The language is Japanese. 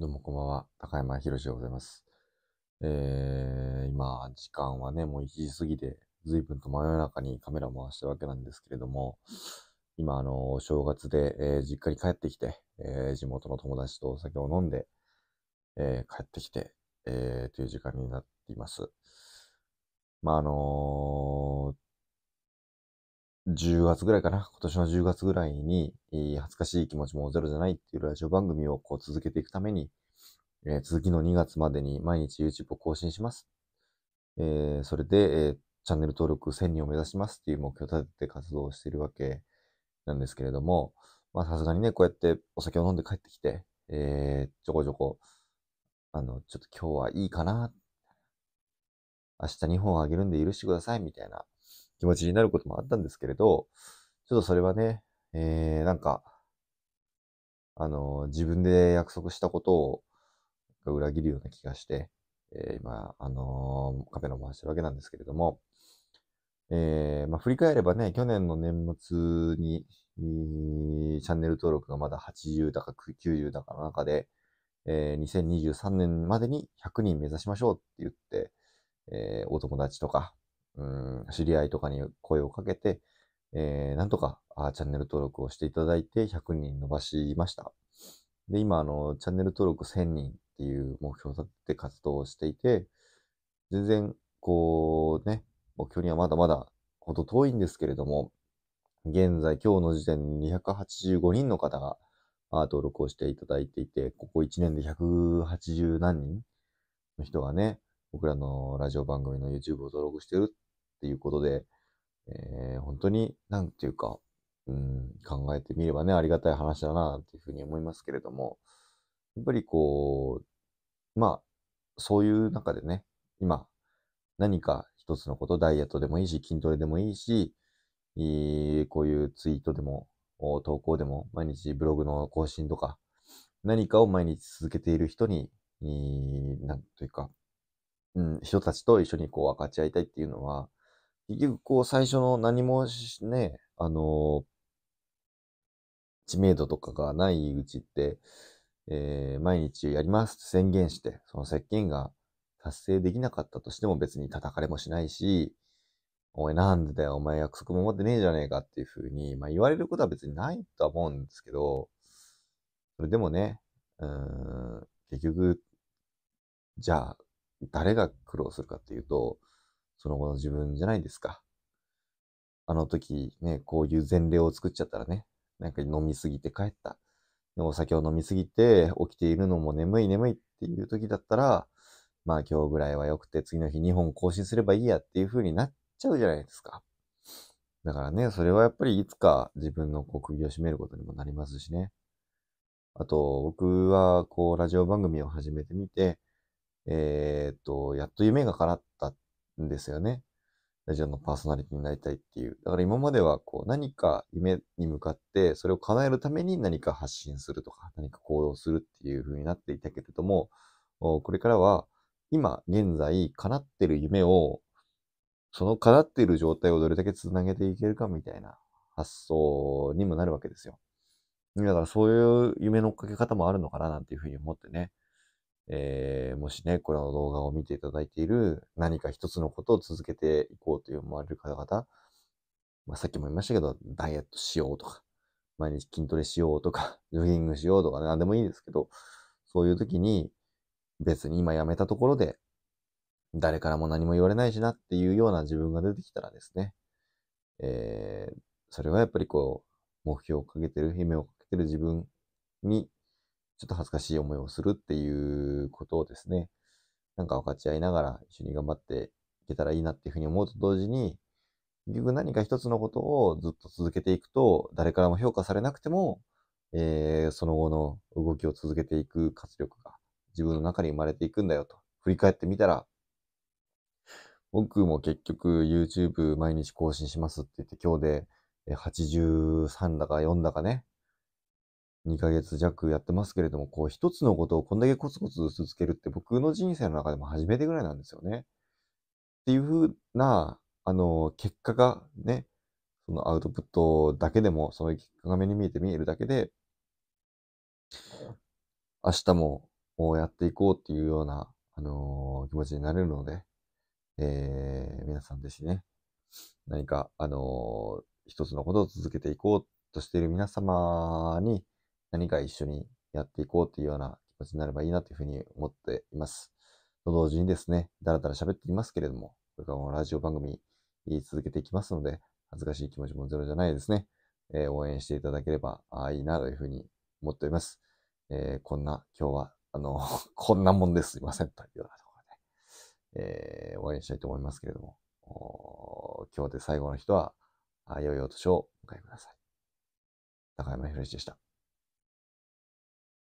どうもこんばんは。高山博でございます。えー、今、時間はね、もう1時過ぎで、随分と真夜中にカメラを回してるわけなんですけれども、今、あの、お正月で、えー、実家に帰ってきて、えー、地元の友達とお酒を飲んで、えー、帰ってきて、えー、という時間になっています。まあ、あのー10月ぐらいかな、今年の10月ぐらいに、恥ずかしい気持ちもゼロじゃないっていうラジオ番組をこう続けていくために、えー、続きの2月までに毎日 YouTube を更新します。えー、それで、えー、チャンネル登録1000人を目指しますっていう目標を立てて活動しているわけなんですけれども、まあさすがにね、こうやってお酒を飲んで帰ってきて、えー、ちょこちょこ、あの、ちょっと今日はいいかな、明日2本あげるんで許してくださいみたいな気持ちになることもあったんですけれど、ちょっとそれはね、えー、なんか、あの、自分で約束したことを裏切るような気がして、えー、今、あのー、カメラの回してるわけなんですけれども、えー、まあ、振り返ればね、去年の年末に、えー、チャンネル登録がまだ80だか90だかの中で、えー、2023年までに100人目指しましょうって言って、えー、お友達とか、うん知り合いとかに声をかけて、えー、なんとかあチャンネル登録をしていただいて100人伸ばしました。で、今、あの、チャンネル登録1000人っていう目標を立てて活動をしていて、全然、こうね、目標にはまだまだほど遠いんですけれども、現在、今日の時点に285人の方が登録をしていただいていて、ここ1年で180何人の人がね、僕らのラジオ番組の YouTube を登録してるっていうことで、えー、本当に、なんていうか、うん、考えてみればね、ありがたい話だな、っていうふうに思いますけれども、やっぱりこう、まあ、そういう中でね、今、何か一つのこと、ダイエットでもいいし、筋トレでもいいし、いこういうツイートでも、投稿でも、毎日ブログの更新とか、何かを毎日続けている人に、なんというか、うん、人たちと一緒にこう分かち合いたいっていうのは、結局こう最初の何もね、あの、知名度とかがないうちって、えー、毎日やりますって宣言して、その宣言が達成できなかったとしても別に叩かれもしないし、おいなんでだよ、お前約束守ってねえじゃねえかっていうふうに、まあ言われることは別にないとは思うんですけど、それでもね、うん、結局、じゃあ、誰が苦労するかっていうと、その後の自分じゃないですか。あの時ね、こういう前例を作っちゃったらね、なんか飲みすぎて帰った。でお酒を飲みすぎて起きているのも眠い眠いっていう時だったら、まあ今日ぐらいは良くて次の日2本更新すればいいやっていう風になっちゃうじゃないですか。だからね、それはやっぱりいつか自分のこう首を絞めることにもなりますしね。あと、僕はこうラジオ番組を始めてみて、えー、っと、やっと夢が叶ったっんですよね。ラジオのパーソナリティになりたいっていう。だから今まではこう何か夢に向かってそれを叶えるために何か発信するとか何か行動するっていう風になっていたけれども、これからは今現在叶ってる夢をその叶っている状態をどれだけ繋げていけるかみたいな発想にもなるわけですよ。だからそういう夢のかけ方もあるのかななんていうふうに思ってね。えー、もしね、これの動画を見ていただいている何か一つのことを続けていこうと思われる方々、まあ、さっきも言いましたけど、ダイエットしようとか、毎日筋トレしようとか、ジョギングしようとか、ね、何でもいいですけど、そういう時に別に今やめたところで誰からも何も言われないしなっていうような自分が出てきたらですね、えー、それはやっぱりこう、目標をかけてる、夢をかけてる自分にちょっと恥ずかしい思いをするっていうことをですね、なんか分かち合いながら一緒に頑張っていけたらいいなっていうふうに思うと同時に、結局何か一つのことをずっと続けていくと、誰からも評価されなくても、えー、その後の動きを続けていく活力が自分の中に生まれていくんだよと。振り返ってみたら、僕も結局 YouTube 毎日更新しますって言って今日で83だか4だかね、2ヶ月弱やってますけれども、こう一つのことをこんだけコツコツ続けるって僕の人生の中でも初めてぐらいなんですよね。っていうふうな、あの、結果がね、そのアウトプットだけでも、その結果が目に見えて見えるだけで、明日もやっていこうっていうような、あのー、気持ちになれるので、えー、皆さんですね、何か、あのー、一つのことを続けていこうとしている皆様に、何か一緒にやっていこうというような気持ちになればいいなというふうに思っています。と同時にですね、だらだら喋っていますけれども、これからもラジオ番組続けていきますので、恥ずかしい気持ちもゼロじゃないですね。えー、応援していただければあいいなというふうに思っております。えー、こんな、今日は、あの、こんなもんですいませんというようなところで、えー、応援したいと思いますけれども、今日で最後の人は、あ良いお年をお迎えください。高山ひろしでした。